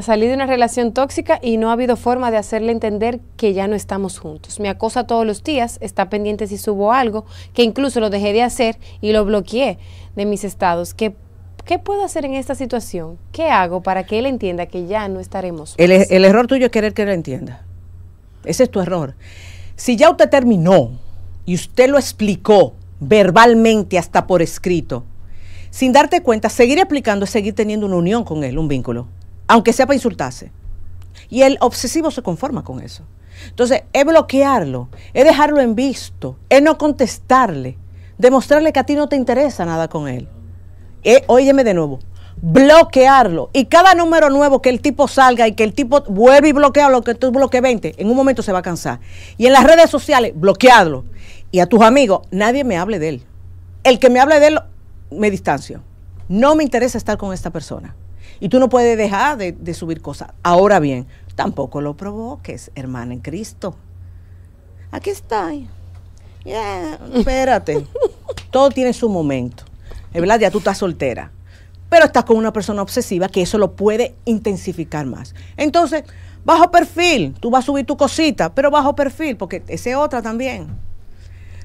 Salí de una relación tóxica y no ha habido forma de hacerle entender que ya no estamos juntos. Me acosa todos los días, está pendiente si subo algo, que incluso lo dejé de hacer y lo bloqueé de mis estados. ¿Qué, puedo hacer en esta situación? ¿Qué hago para que él entienda que ya no estaremos? El, e-, el error tuyo es querer que él entienda. Ese es tu error. Si ya usted terminó y usted lo explicó verbalmente hasta por escrito, sin darte cuenta, seguir aplicando es seguir teniendo una unión con él, un vínculo aunque sea para insultarse. Y el obsesivo se conforma con eso. Entonces, es bloquearlo, es dejarlo en visto, es no contestarle, demostrarle que a ti no te interesa nada con él. Eh, óyeme de nuevo, bloquearlo. Y cada número nuevo que el tipo salga y que el tipo vuelve y bloquea lo que tú bloquees 20, en un momento se va a cansar. Y en las redes sociales, bloquearlo. Y a tus amigos, nadie me hable de él. El que me hable de él, me distancio. No me interesa estar con esta persona. Y tú no puedes dejar de, subir cosas. Ahora bien, tampoco lo provoques, hermana en Cristo. Aquí está espérate. Todo tiene su momento. Es verdad, ya tú estás soltera. Pero estás con una persona obsesiva que eso lo puede intensificar más. Entonces, bajo perfil, tú vas a subir tu cosita, pero bajo perfil, porque ese es otra también.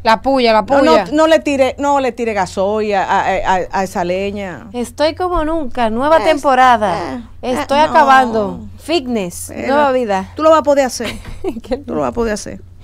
La puya, la puya. No, le tire, no le tire gasoil a, esa leña. Estoy como nunca, nueva temporada. Eh, eh, Estoy acabando. Fitness, nueva vida. Tú lo vas a poder hacer. tú lo vas a poder hacer.